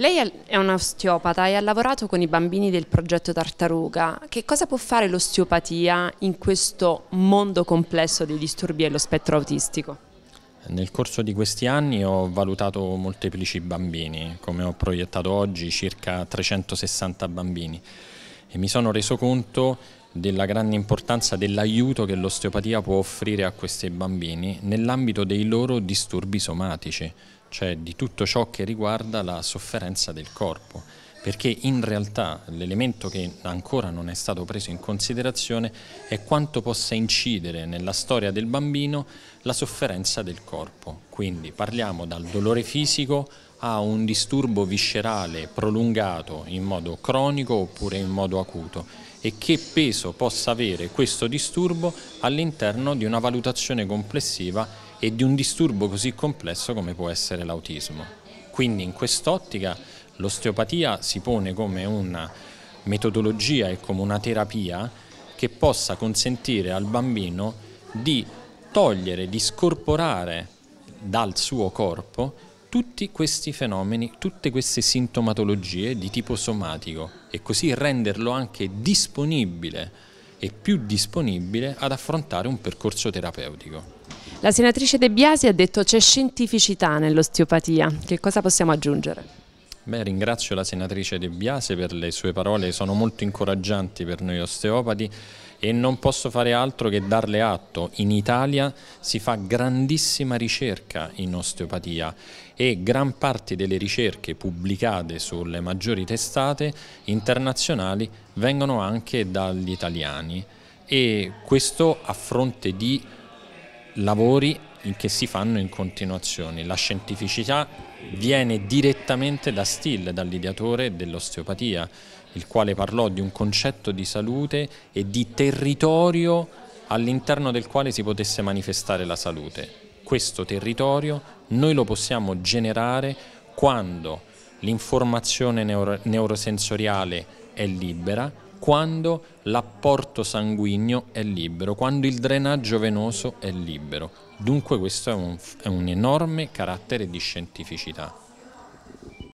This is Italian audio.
Lei è un osteopata e ha lavorato con i bambini del progetto Tartaruga. Che cosa può fare l'osteopatia in questo mondo complesso dei disturbi allo spettro autistico? Nel corso di questi anni ho valutato molteplici bambini, come ho proiettato oggi circa 360 bambini e mi sono reso conto della grande importanza dell'aiuto che l'osteopatia può offrire a questi bambini nell'ambito dei loro disturbi somatici cioè di tutto ciò che riguarda la sofferenza del corpo, perché in realtà l'elemento che ancora non è stato preso in considerazione è quanto possa incidere nella storia del bambino la sofferenza del corpo. Quindi parliamo dal dolore fisico a un disturbo viscerale prolungato in modo cronico oppure in modo acuto e che peso possa avere questo disturbo all'interno di una valutazione complessiva e di un disturbo così complesso come può essere l'autismo. Quindi in quest'ottica l'osteopatia si pone come una metodologia e come una terapia che possa consentire al bambino di togliere, di scorporare dal suo corpo tutti questi fenomeni, tutte queste sintomatologie di tipo somatico e così renderlo anche disponibile e più disponibile ad affrontare un percorso terapeutico. La senatrice De Biasi ha detto c'è scientificità nell'osteopatia, che cosa possiamo aggiungere? Beh, ringrazio la senatrice De Biase per le sue parole, sono molto incoraggianti per noi osteopati e non posso fare altro che darle atto. In Italia si fa grandissima ricerca in osteopatia e gran parte delle ricerche pubblicate sulle maggiori testate internazionali vengono anche dagli italiani e questo a fronte di lavori che si fanno in continuazione. La scientificità viene direttamente da Still, dall'ideatore dell'osteopatia, il quale parlò di un concetto di salute e di territorio all'interno del quale si potesse manifestare la salute. Questo territorio noi lo possiamo generare quando l'informazione neuro neurosensoriale è libera, quando l'apporto sanguigno è libero, quando il drenaggio venoso è libero. Dunque questo è un, è un enorme carattere di scientificità.